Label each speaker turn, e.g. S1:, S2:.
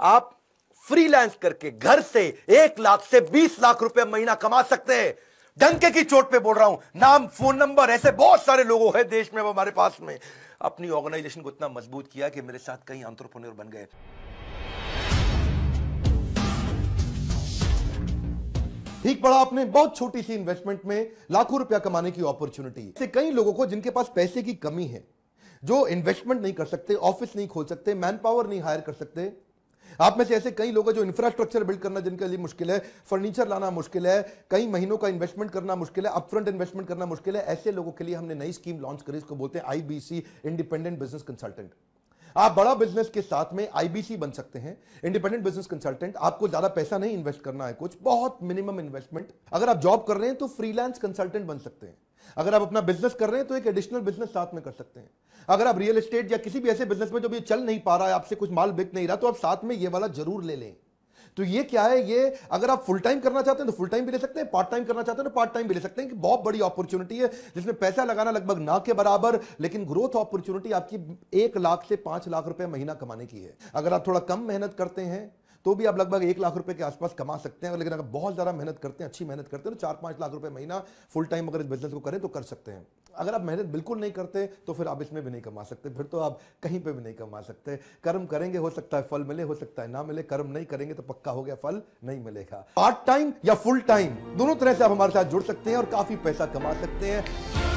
S1: आप फ्रीलांस करके घर से एक लाख से बीस लाख रुपए महीना कमा सकते हैं डंके की चोट पे बोल रहा हूं नाम फोन नंबर ऐसे बहुत सारे लोगों हैं देश में हमारे पास में
S2: अपनी ऑर्गेनाइजेशन को इतना मजबूत किया कि मेरे साथ कई अंतरप्रेन्योर बन गए
S3: ठीक पड़ा आपने बहुत छोटी सी इन्वेस्टमेंट में लाखों रुपया कमाने की अपॉर्चुनिटी से कई लोगों को जिनके पास पैसे की कमी है जो इन्वेस्टमेंट नहीं कर सकते ऑफिस नहीं खोल सकते मैन पावर नहीं हायर कर सकते आप में से ऐसे कई लोग हैं जो इंफ्रास्ट्रक्चर बिल्ड करना जिनके लिए मुश्किल है फर्नीचर लाना मुश्किल है कई महीनों का इन्वेस्टमेंट करना मुश्किल है अपफ्रंट इन्वेस्टमेंट करना मुश्किल है ऐसे लोगों के लिए हमने नई स्कीम लॉन्च करी इसको बोलते हैं आईबीसी इंडिपेंडेंट बिजनेस कंसल्टेंट आप बड़ा बिजनेस के साथ में आईबीसी बन सकते हैं इंडिपेंडेंट बिजनेस कंसल्टेंट आपको ज्यादा पैसा नहीं इन्वेस्ट करना है कुछ बहुत मिनिमम इन्वेस्टमेंट अगर आप जॉब कर रहे हैं तो फ्रीलांस कंसल्टेंट बन सकते हैं अगर आप अपना बिजनेस कर रहे हैं तो एक एडिशनल बिजनेस साथ में कर सकते हैं अगर आप रियल एस्टेट या किसी भी ऐसे बिजनेस में जो भी चल नहीं पा रहा है आपसे कुछ माल बिक नहीं रहा तो आप साथ में ये वाला जरूर ले लें तो ये क्या है ये अगर आप फुल टाइम करना चाहते हैं तो फुल टाइम भी ले सकते हैं पार्ट टाइम करना चाहते हैं तो पार्ट टाइम भी ले सकते हैं कि बहुत बड़ी अपॉर्चुनिटी है जिसमें पैसा लगाना लगभग ना के बराबर लेकिन ग्रोथ अपॉर्चुनिटी आपकी एक लाख से पांच लाख रुपए महीना कमाने की है अगर आप थोड़ा कम मेहनत करते हैं तो भी आप लगभग एक लाख रुपए के आसपास कमा सकते हैं लेकिन अगर बहुत ज़्यादा मेहनत करते हैं अच्छी मेहनत करते हैं तो चार पांच लाख रुपए महीना फुल टाइम अगर इस बिजनेस को करें तो कर सकते हैं अगर आप मेहनत बिल्कुल नहीं करते तो फिर आप इसमें भी नहीं कमा सकते फिर तो आप कहीं पर भी नहीं कमा सकते कर्म करेंगे हो सकता है फल मिले हो सकता है ना मिले कर्म नहीं करेंगे तो पक्का हो गया फल नहीं मिलेगा पार्ट टाइम या फुल टाइम दोनों तरह से आप हमारे साथ जुड़ सकते हैं और काफी पैसा कमा सकते हैं